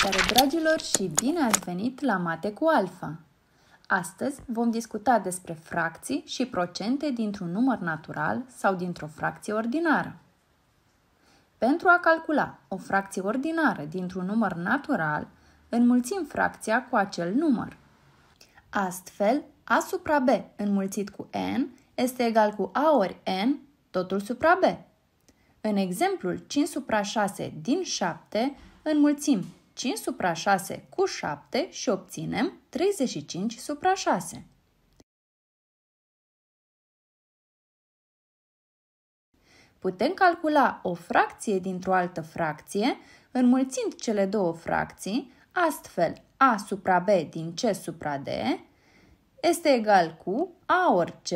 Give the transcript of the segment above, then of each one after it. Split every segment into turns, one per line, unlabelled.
Salutare dragilor și bine ați venit la Mate cu Alfa! Astăzi vom discuta despre fracții și procente dintr-un număr natural sau dintr-o fracție ordinară. Pentru a calcula o fracție ordinară dintr-un număr natural, înmulțim fracția cu acel număr. Astfel, a supra b înmulțit cu n este egal cu a ori n, totul supra b. În exemplul 5 supra 6 din 7, înmulțim 5 supra 6 cu 7 și obținem 35 supra 6. Putem calcula o fracție dintr-o altă fracție înmulțind cele două fracții, astfel a supra b din c supra d este egal cu a ori c,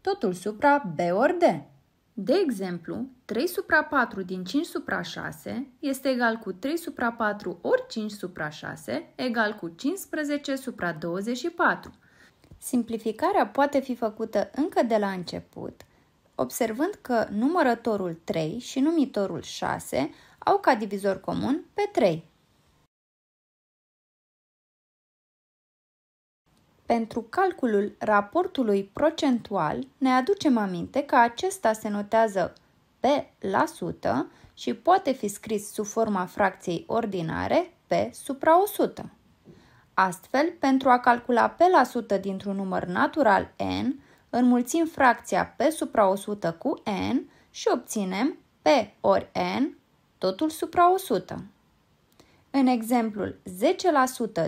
totul supra b ori d. De exemplu, 3 supra 4 din 5 supra 6 este egal cu 3 supra 4 ori 5 supra 6 egal cu 15 supra 24. Simplificarea poate fi făcută încă de la început, observând că numărătorul 3 și numitorul 6 au ca divizor comun pe 3. pentru calculul raportului procentual, ne aducem aminte că acesta se notează pe la sută și poate fi scris sub forma fracției ordinare pe supra 100. Astfel, pentru a calcula pe la sută dintr-un număr natural n, înmulțim fracția pe supra 100 cu n și obținem p ori n, totul supra 100. În exemplul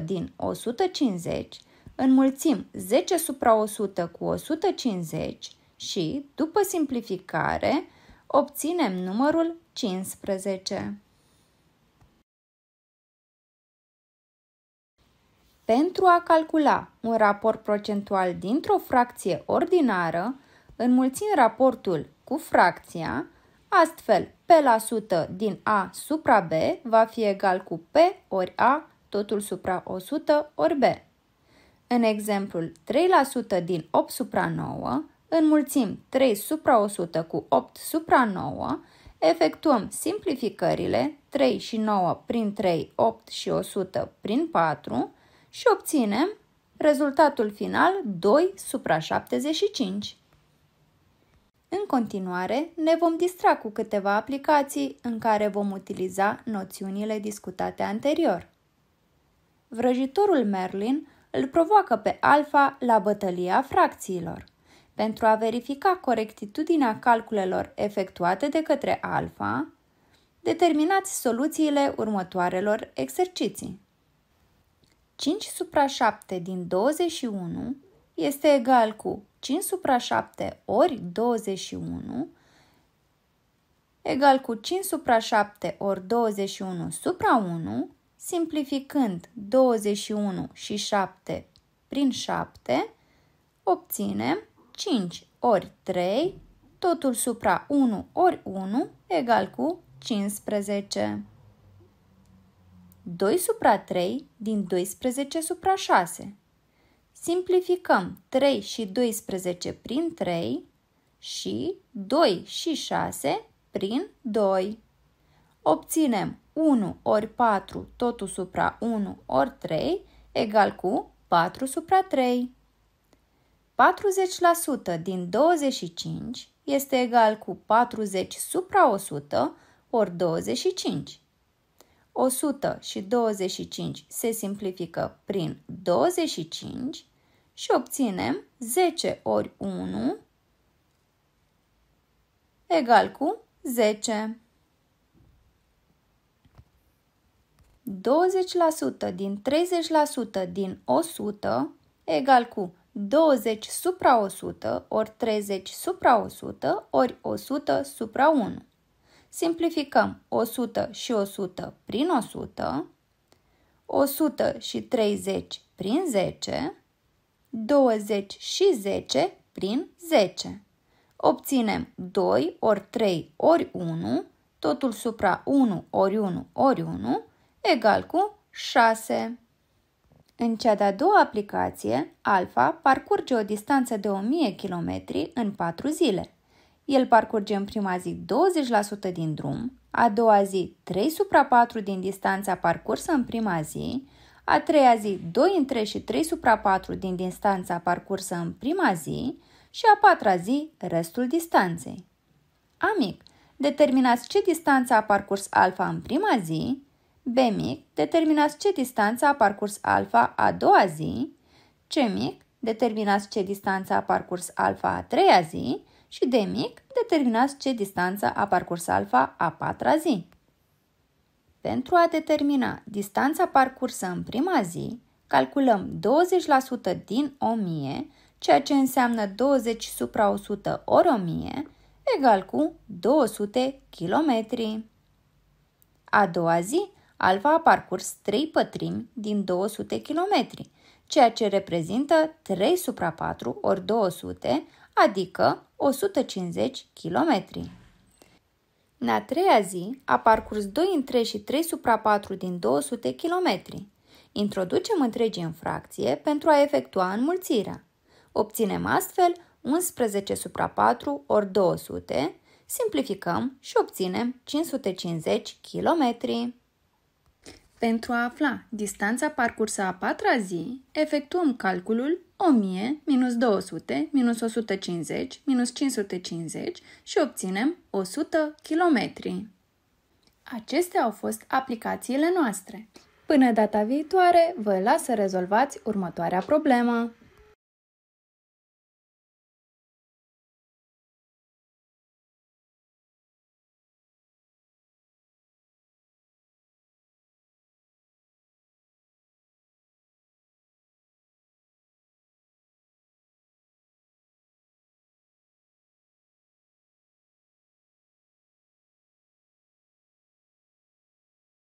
10% din 150, Înmulțim 10 supra 100 cu 150 și, după simplificare, obținem numărul 15. Pentru a calcula un raport procentual dintr-o fracție ordinară, înmulțim raportul cu fracția, astfel P la 100 din A supra B va fi egal cu P ori A, totul supra 100 ori B. În exemplul 3% din 8 supra 9, înmulțim 3 supra 100 cu 8 supra 9, efectuăm simplificările 3 și 9 prin 3, 8 și 100 prin 4 și obținem rezultatul final 2 supra 75. În continuare, ne vom distra cu câteva aplicații în care vom utiliza noțiunile discutate anterior. Vrăjitorul Merlin îl provoacă pe alfa la bătălia fracțiilor. Pentru a verifica corectitudinea calculelor efectuate de către alfa, determinați soluțiile următoarelor exerciții. 5 supra 7 din 21 este egal cu 5 supra 7 ori 21 egal cu 5 supra 7 ori 21 supra 1 Simplificând 21 și 7 prin 7, obținem 5 ori 3, totul supra 1 ori 1, egal cu 15. 2 supra 3 din 12 supra 6. Simplificăm 3 și 12 prin 3 și 2 și 6 prin 2. Obținem 1 ori 4 totul supra 1 ori 3 egal cu 4 supra 3. 40% din 25 este egal cu 40 supra 100 ori 25. 100 și 25 se simplifică prin 25 și obținem 10 ori 1 egal cu 10. 20% din 30% din 100 egal cu 20 supra 100 ori 30 supra 100 ori 100 supra 1. Simplificăm 100 și 100 prin 100, 100 și 30 prin 10, 20 și 10 prin 10. Obținem 2 ori 3 ori 1, totul supra 1 ori 1 ori 1, egal cu 6. În cea de-a doua aplicație, alfa parcurge o distanță de 1000 km în 4 zile. El parcurge în prima zi 20% din drum, a doua zi 3 supra 4 din distanța parcursă în prima zi, a treia zi 2 în 3 și 3 supra 4 din distanța parcursă în prima zi și a patra zi restul distanței. Amic, determinați ce distanță a parcurs alfa în prima zi B mic, determinați ce distanță a parcurs alfa a doua zi, C mic, determinați ce distanță a parcurs alfa a treia zi și D mic, determinați ce distanță a parcurs alfa a patra zi. Pentru a determina distanța parcursă în prima zi, calculăm 20% din 1000, ceea ce înseamnă 20 supra 100 ori 1000, egal cu 200 km. A doua zi, Alfa a parcurs 3 pătrimi din 200 km, ceea ce reprezintă 3 supra 4 ori 200, adică 150 km. În a treia zi a parcurs 2 întregi și 3 supra 4 din 200 km. Introducem întregii în fracție pentru a efectua înmulțirea. Obținem astfel 11 supra 4 ori 200, simplificăm și obținem 550 km. Pentru a afla distanța parcursă a patra zi, efectuăm calculul 1000 minus 200 minus 150 minus 550 și obținem 100 km. Acestea au fost aplicațiile noastre. Până data viitoare, vă las să rezolvați următoarea problemă.